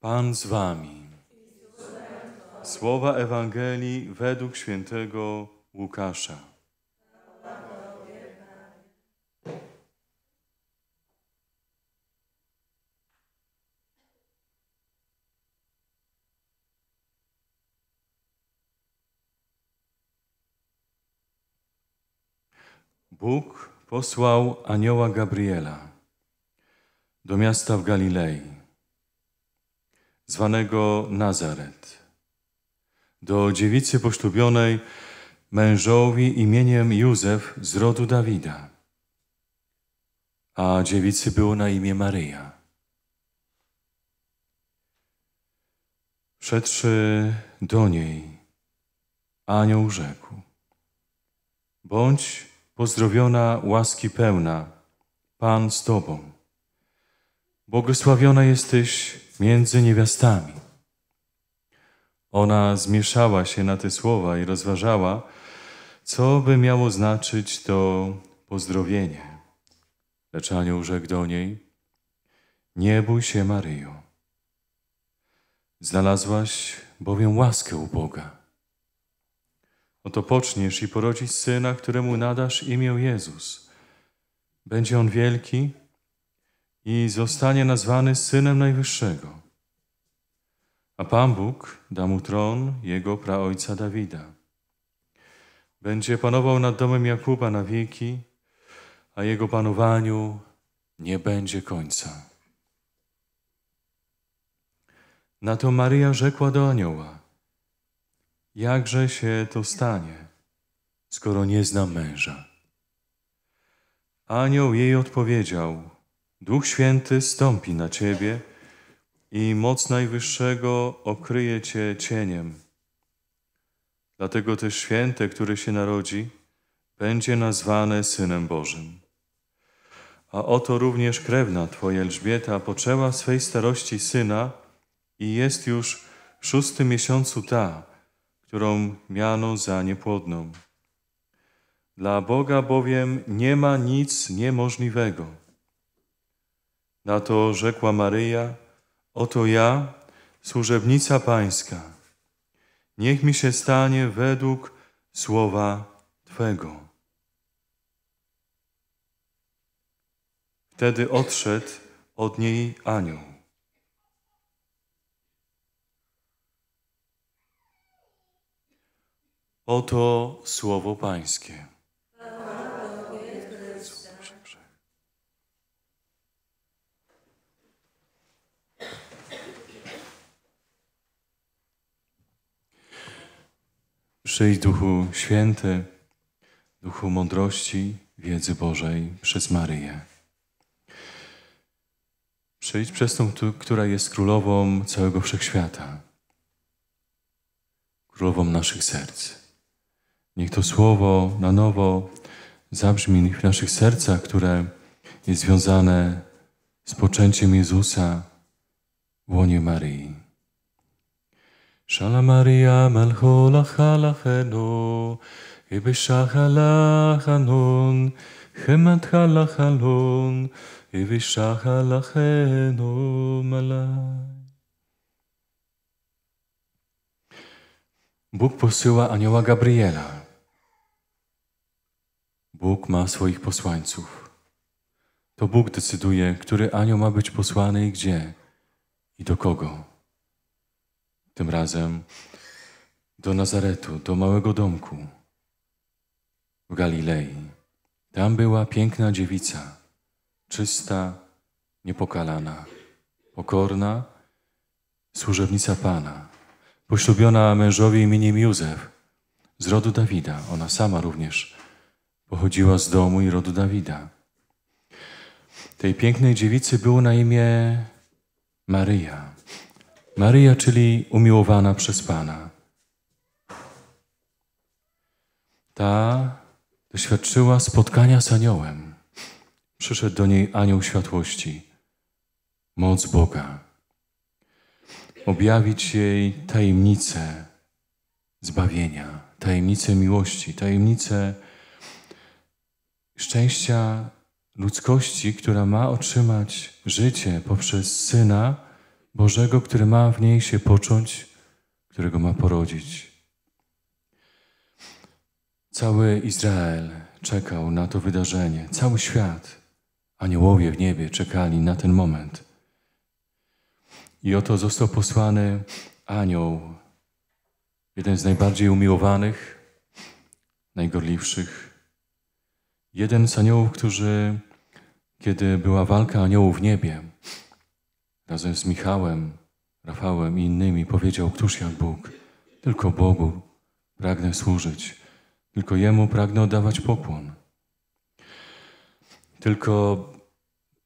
Pan z wami. Słowa Ewangelii według świętego Łukasza. Bóg posłał anioła Gabriela do miasta w Galilei zwanego Nazaret, do dziewicy poślubionej mężowi imieniem Józef z rodu Dawida, a dziewicy było na imię Maryja. Wszedłszy do niej, anioł rzekł, bądź pozdrowiona łaski pełna, Pan z Tobą. Błogosławiona jesteś między niewiastami. Ona zmieszała się na te słowa i rozważała, co by miało znaczyć to pozdrowienie. Lecz anioł rzekł do niej, nie bój się Maryjo. Znalazłaś bowiem łaskę u Boga. Oto poczniesz i porodzisz syna, któremu nadasz imię Jezus. Będzie on wielki i zostanie nazwany Synem Najwyższego. A Pan Bóg da mu tron jego praojca Dawida. Będzie panował nad domem Jakuba na wieki, a jego panowaniu nie będzie końca. Na to Maria rzekła do anioła: Jakże się to stanie, skoro nie znam męża? Anioł jej odpowiedział: Duch Święty stąpi na Ciebie i moc Najwyższego okryje Cię cieniem. Dlatego też święte, które się narodzi, będzie nazwane Synem Bożym. A oto również krewna Twoja Elżbieta poczęła swej starości syna i jest już w szóstym miesiącu ta, którą miano za niepłodną. Dla Boga bowiem nie ma nic niemożliwego. Na to rzekła Maryja, oto ja, służebnica Pańska. Niech mi się stanie według słowa Twego. Wtedy odszedł od niej anioł. Oto słowo Pańskie. Przyjdź Duchu Święty, Duchu mądrości, wiedzy Bożej przez Maryję. Przyjdź przez tą, która jest królową całego wszechświata, królową naszych serc. Niech to słowo na nowo zabrzmi w naszych sercach, które jest związane z poczęciem Jezusa w łonie Maryi. Szala Maria malchulach halachenu i bishachalachanun chemat halachanun i bishachalachenu malaj. Bóg posyła anioła Gabriela. Bóg ma swoich posłańców. To Bóg decyduje, który anioł ma być posłany i gdzie i do kogo. Tym razem do Nazaretu, do małego domku w Galilei. Tam była piękna dziewica, czysta, niepokalana, pokorna, służebnica Pana, poślubiona mężowi imieniem Józef, z rodu Dawida. Ona sama również pochodziła z domu i rodu Dawida. Tej pięknej dziewicy było na imię Maryja. Maryja, czyli umiłowana przez Pana. Ta doświadczyła spotkania z aniołem. Przyszedł do niej anioł światłości, moc Boga. Objawić jej tajemnicę zbawienia, tajemnicę miłości, tajemnicę szczęścia ludzkości, która ma otrzymać życie poprzez Syna, Bożego, który ma w niej się począć, którego ma porodzić. Cały Izrael czekał na to wydarzenie, cały świat, aniołowie w niebie czekali na ten moment. I oto został posłany anioł, jeden z najbardziej umiłowanych, najgorliwszych, jeden z aniołów, którzy, kiedy była walka aniołów w niebie, razem z Michałem, Rafałem i innymi powiedział, któż jak Bóg? Tylko Bogu pragnę służyć, tylko Jemu pragnę oddawać pokłon. Tylko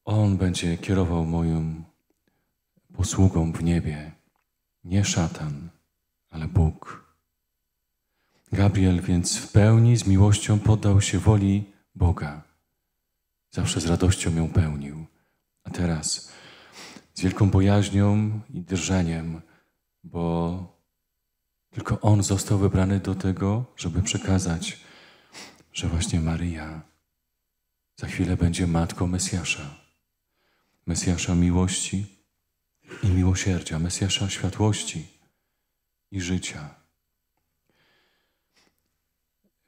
On będzie kierował moją posługą w niebie. Nie szatan, ale Bóg. Gabriel więc w pełni z miłością poddał się woli Boga. Zawsze z radością ją pełnił. A teraz z wielką bojaźnią i drżeniem, bo tylko On został wybrany do tego, żeby przekazać, że właśnie Maryja za chwilę będzie matką Mesjasza. Mesjasza miłości i miłosierdzia, Mesjasza światłości i życia.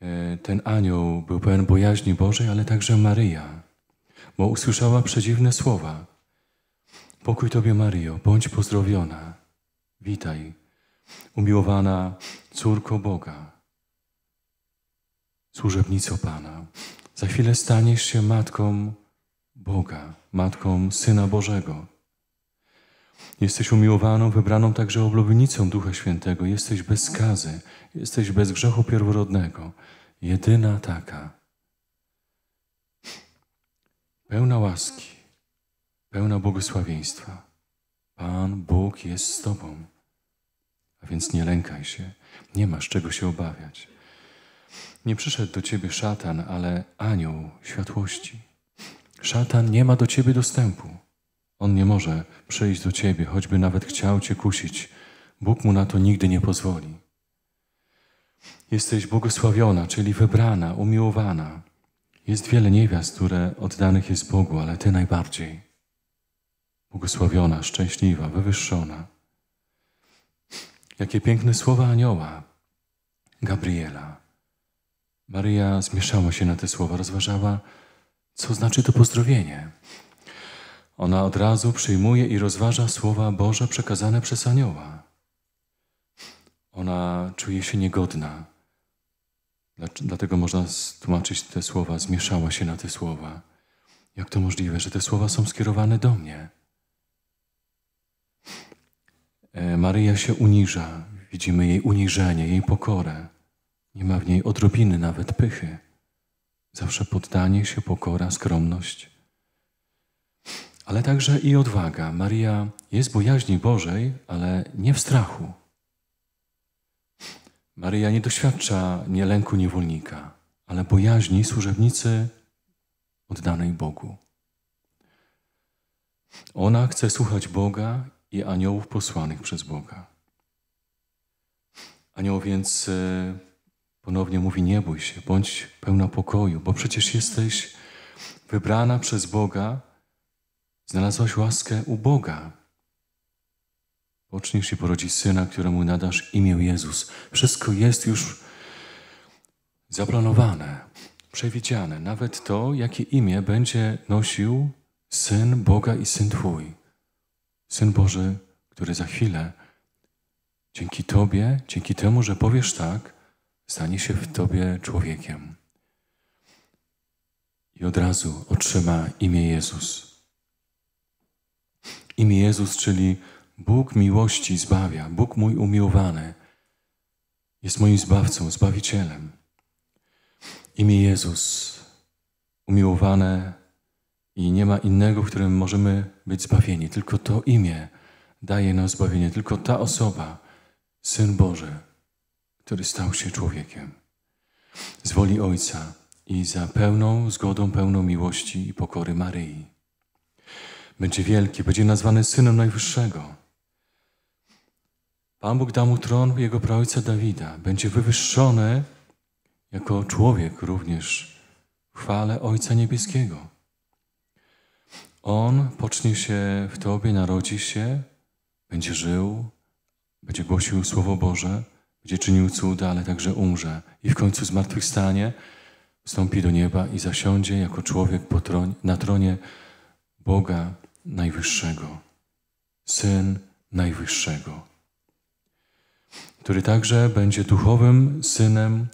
E, ten anioł był pełen bojaźni Bożej, ale także Maryja, bo usłyszała przedziwne słowa Pokój Tobie, Mario, bądź pozdrowiona. Witaj, umiłowana córko Boga, służebnico Pana. Za chwilę staniesz się matką Boga, matką Syna Bożego. Jesteś umiłowaną, wybraną także oblubienicą Ducha Świętego. Jesteś bez skazy, jesteś bez grzechu pierworodnego. Jedyna taka. Pełna łaski pełna błogosławieństwa. Pan Bóg jest z Tobą. A więc nie lękaj się, nie masz czego się obawiać. Nie przyszedł do Ciebie szatan, ale anioł światłości. Szatan nie ma do Ciebie dostępu. On nie może przyjść do Ciebie, choćby nawet chciał Cię kusić. Bóg mu na to nigdy nie pozwoli. Jesteś błogosławiona, czyli wybrana, umiłowana. Jest wiele niewiast, które oddanych jest Bogu, ale Ty najbardziej błogosławiona, szczęśliwa, wywyższona. Jakie piękne słowa anioła Gabriela. Maria zmieszała się na te słowa, rozważała, co znaczy to pozdrowienie. Ona od razu przyjmuje i rozważa słowa Boże przekazane przez anioła. Ona czuje się niegodna. Dlatego można tłumaczyć te słowa, zmieszała się na te słowa. Jak to możliwe, że te słowa są skierowane do mnie? E, Maryja się uniża, widzimy jej uniżenie, jej pokorę. Nie ma w niej odrobiny nawet pychy. Zawsze poddanie się, pokora, skromność. Ale także i odwaga. Maria jest bojaźni Bożej, ale nie w strachu. Maryja nie doświadcza nie lęku niewolnika, ale bojaźni służebnicy oddanej Bogu. Ona chce słuchać Boga i aniołów posłanych przez Boga. Anioł więc e, ponownie mówi: Nie bój się, bądź pełna pokoju, bo przecież jesteś wybrana przez Boga, znalazłaś łaskę u Boga. Poczniesz się porodzi syna, któremu nadasz imię Jezus. Wszystko jest już zaplanowane, przewidziane, nawet to, jakie imię będzie nosił syn Boga i syn Twój. Syn Boży, który za chwilę dzięki Tobie, dzięki temu, że powiesz tak, stanie się w Tobie człowiekiem. I od razu otrzyma imię Jezus. Imię Jezus, czyli Bóg miłości zbawia, Bóg mój umiłowany, jest moim zbawcą, zbawicielem. Imię Jezus, umiłowane i nie ma innego, w którym możemy być zbawieni. Tylko to imię daje nam zbawienie. Tylko ta osoba, Syn Boży, który stał się człowiekiem. Z woli Ojca i za pełną zgodą, pełną miłości i pokory Maryi. Będzie wielki, będzie nazwany Synem Najwyższego. Pan Bóg da mu tron jego praojca Dawida. Będzie wywyższony jako człowiek również w chwale Ojca Niebieskiego. On pocznie się w Tobie, narodzi się, będzie żył, będzie głosił Słowo Boże, będzie czynił cuda, ale także umrze i w końcu zmartwychwstanie, wstąpi do nieba i zasiądzie jako człowiek na tronie Boga Najwyższego, Syn Najwyższego, który także będzie duchowym synem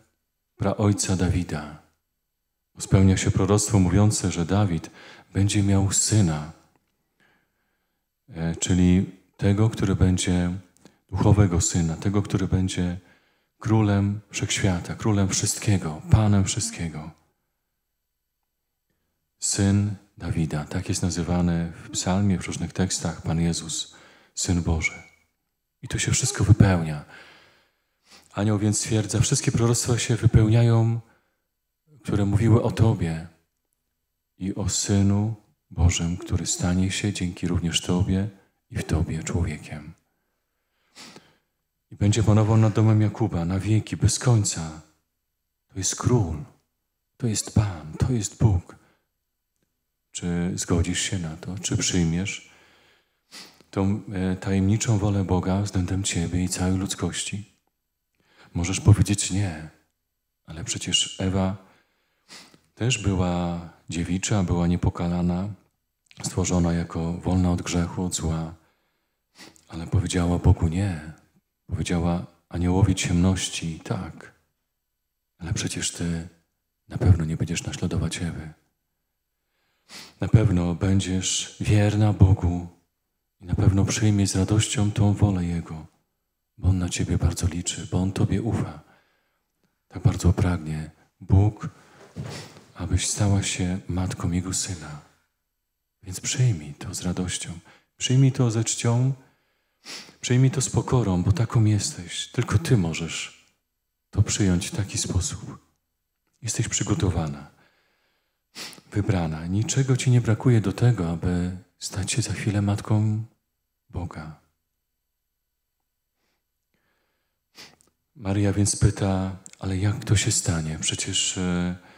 praojca Dawida. Spełnia się proroctwo mówiące, że Dawid będzie miał syna, e, czyli tego, który będzie duchowego syna, tego, który będzie królem wszechświata, królem wszystkiego, panem wszystkiego. Syn Dawida, tak jest nazywany w psalmie, w różnych tekstach, Pan Jezus, Syn Boży. I to się wszystko wypełnia. Anioł więc twierdza, wszystkie proroctwa się wypełniają, które mówiły o Tobie, i o Synu Bożym, który stanie się dzięki również Tobie i w Tobie człowiekiem. I będzie panował nad domem Jakuba na wieki, bez końca. To jest król, to jest Pan, to jest Bóg. Czy zgodzisz się na to? Czy przyjmiesz tą e, tajemniczą wolę Boga względem Ciebie i całej ludzkości? Możesz powiedzieć nie, ale przecież Ewa też była dziewicza, była niepokalana, stworzona jako wolna od grzechu, od zła, ale powiedziała Bogu nie. Powiedziała aniołowi ciemności tak, ale przecież ty na pewno nie będziesz naśladować Ewy. Na pewno będziesz wierna Bogu i na pewno przyjmiesz z radością tą wolę Jego, bo On na Ciebie bardzo liczy, bo On Tobie ufa. Tak bardzo pragnie. Bóg abyś stała się matką Jego Syna. Więc przyjmij to z radością, przyjmij to ze czcią, przyjmij to z pokorą, bo taką jesteś. Tylko Ty możesz to przyjąć w taki sposób. Jesteś przygotowana, wybrana. Niczego Ci nie brakuje do tego, aby stać się za chwilę matką Boga. Maria więc pyta, ale jak to się stanie? Przecież... Yy,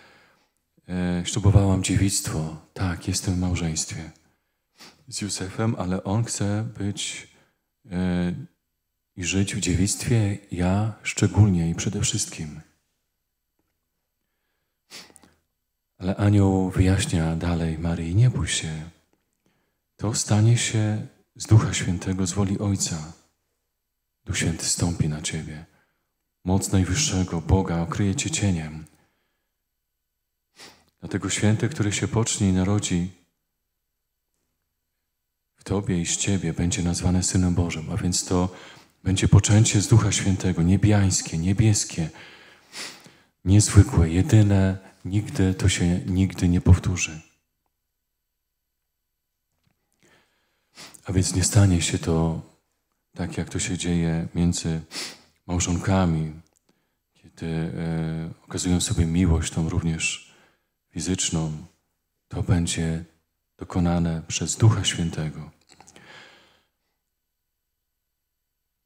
E, ślubowałam dziewictwo. Tak, jestem w małżeństwie z Józefem, ale on chce być e, i żyć w dziewictwie, ja szczególnie i przede wszystkim. Ale anioł wyjaśnia dalej Maryi, nie bój się. To stanie się z Ducha Świętego, z woli Ojca. Duch Święty stąpi na Ciebie. Moc Najwyższego Boga okryje Cię cieniem. Dlatego święte, które się pocznie i narodzi w Tobie i z Ciebie, będzie nazwane Synem Bożym, a więc to będzie poczęcie z Ducha Świętego, niebiańskie, niebieskie, niezwykłe, jedyne, nigdy to się nigdy nie powtórzy. A więc nie stanie się to tak, jak to się dzieje między małżonkami, kiedy e, okazują sobie miłość, tą również fizyczną, to będzie dokonane przez Ducha Świętego.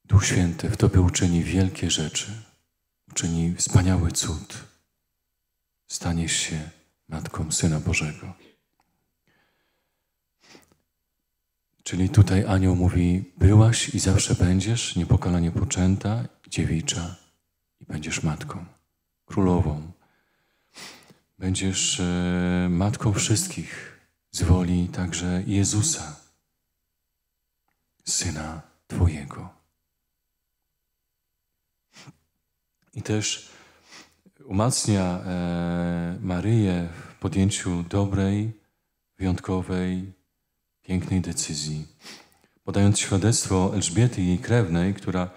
Duch Święty w Tobie uczyni wielkie rzeczy, uczyni wspaniały cud. Staniesz się Matką Syna Bożego. Czyli tutaj anioł mówi, byłaś i zawsze będziesz niepokalanie poczęta, dziewicza i będziesz matką, królową, Będziesz e, matką wszystkich z woli także Jezusa, Syna Twojego. I też umacnia e, Maryję w podjęciu dobrej, wyjątkowej, pięknej decyzji, podając świadectwo Elżbiety jej krewnej, która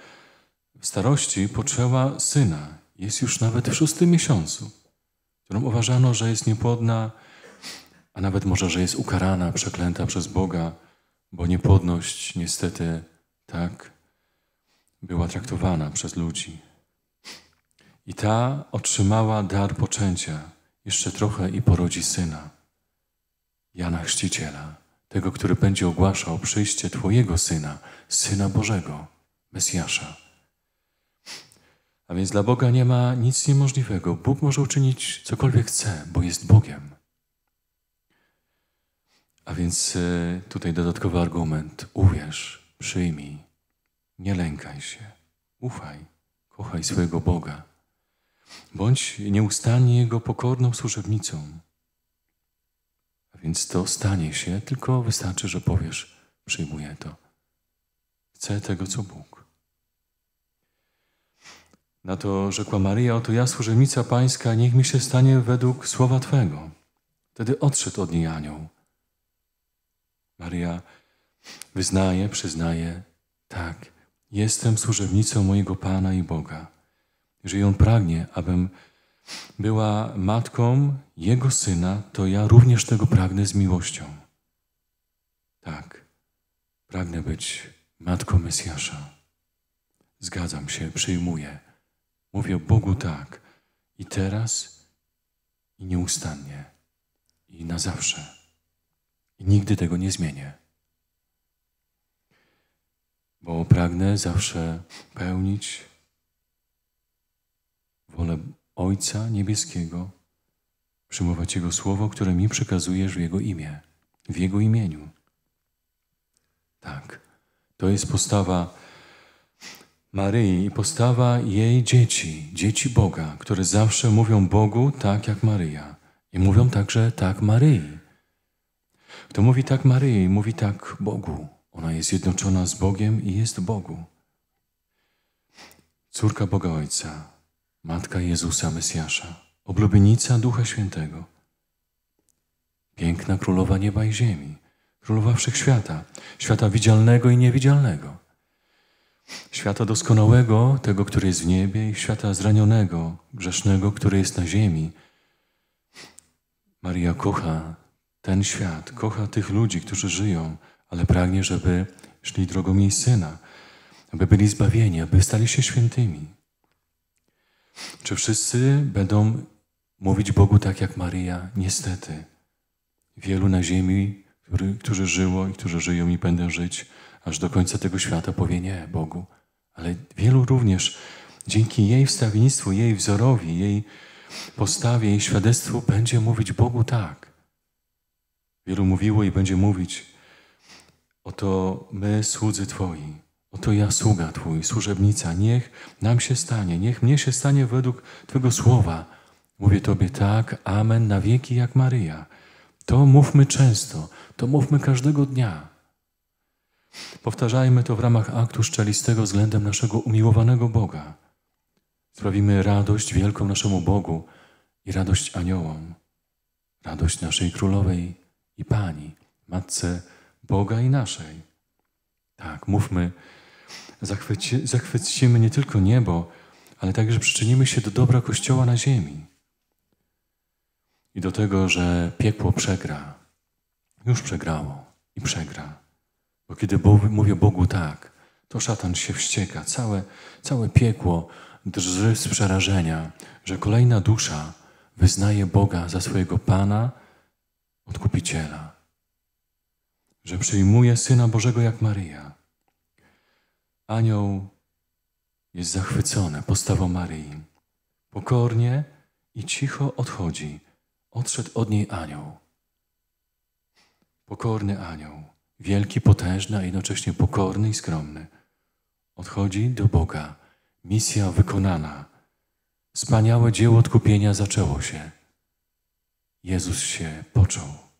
w starości poczęła syna. Jest już nawet w szóstym miesiącu którą uważano, że jest niepłodna, a nawet może, że jest ukarana, przeklęta przez Boga, bo niepłodność niestety tak była traktowana przez ludzi. I ta otrzymała dar poczęcia, jeszcze trochę i porodzi syna, Jana Chrzciciela, tego, który będzie ogłaszał przyjście Twojego syna, syna Bożego, Mesjasza. A więc dla Boga nie ma nic niemożliwego. Bóg może uczynić cokolwiek chce, bo jest Bogiem. A więc e, tutaj dodatkowy argument. Uwierz, przyjmij, nie lękaj się, ufaj, kochaj swojego Boga. Bądź nieustannie Jego pokorną służebnicą. A więc to stanie się, tylko wystarczy, że powiesz, przyjmuję to. Chcę tego, co Bóg. Na to rzekła Maria, oto ja, służebnica pańska, niech mi się stanie według słowa Twego. Wtedy odszedł od niej anioł. Maria wyznaje, przyznaje, tak, jestem służebnicą mojego Pana i Boga. Jeżeli On pragnie, abym była matką Jego Syna, to ja również tego pragnę z miłością. Tak, pragnę być matką Mesjasza. Zgadzam się, przyjmuję Mówię Bogu tak i teraz i nieustannie i na zawsze. I nigdy tego nie zmienię. Bo pragnę zawsze pełnić wolę Ojca Niebieskiego, przyjmować Jego słowo, które mi przekazujesz w Jego imię, w Jego imieniu. Tak, to jest postawa Maryi i postawa jej dzieci, dzieci Boga, które zawsze mówią Bogu tak jak Maryja. I mówią także tak Maryi. Kto mówi tak Maryi, mówi tak Bogu. Ona jest jednoczona z Bogiem i jest Bogu. Córka Boga Ojca, Matka Jezusa Mesjasza, oblubienica Ducha Świętego, piękna królowa nieba i ziemi, królowa wszechświata, świata widzialnego i niewidzialnego. Świata doskonałego, tego, który jest w niebie, i świata zranionego, grzesznego, który jest na ziemi. Maria kocha ten świat, kocha tych ludzi, którzy żyją, ale pragnie, żeby szli drogą jej syna, aby byli zbawieni, aby stali się świętymi. Czy wszyscy będą mówić Bogu tak jak Maria? Niestety. Wielu na ziemi, który, którzy żyło i którzy żyją i będą żyć, aż do końca tego świata powie nie Bogu. Ale wielu również dzięki jej wstawiennictwu, jej wzorowi, jej postawie, jej świadectwu będzie mówić Bogu tak. Wielu mówiło i będzie mówić oto my słudzy Twoi, oto ja sługa Twój, służebnica, niech nam się stanie, niech mnie się stanie według Twojego słowa. Mówię Tobie tak, amen, na wieki jak Maryja. To mówmy często, to mówmy każdego dnia. Powtarzajmy to w ramach aktu szczelistego względem naszego umiłowanego Boga. Sprawimy radość wielką naszemu Bogu i radość aniołom, radość naszej królowej i pani, matce Boga i naszej. Tak, mówmy, zachwycimy nie tylko niebo, ale także przyczynimy się do dobra Kościoła na ziemi i do tego, że piekło przegra. Już przegrało i przegra. Bo kiedy mówię Bogu tak, to szatan się wścieka. Całe, całe piekło drży z przerażenia, że kolejna dusza wyznaje Boga za swojego Pana, Odkupiciela. Że przyjmuje Syna Bożego jak Maryja. Anioł jest zachwycony postawą Maryi. Pokornie i cicho odchodzi. Odszedł od niej anioł. Pokorny anioł wielki, potężny, a jednocześnie pokorny i skromny, odchodzi do Boga. Misja wykonana. Wspaniałe dzieło odkupienia zaczęło się. Jezus się począł.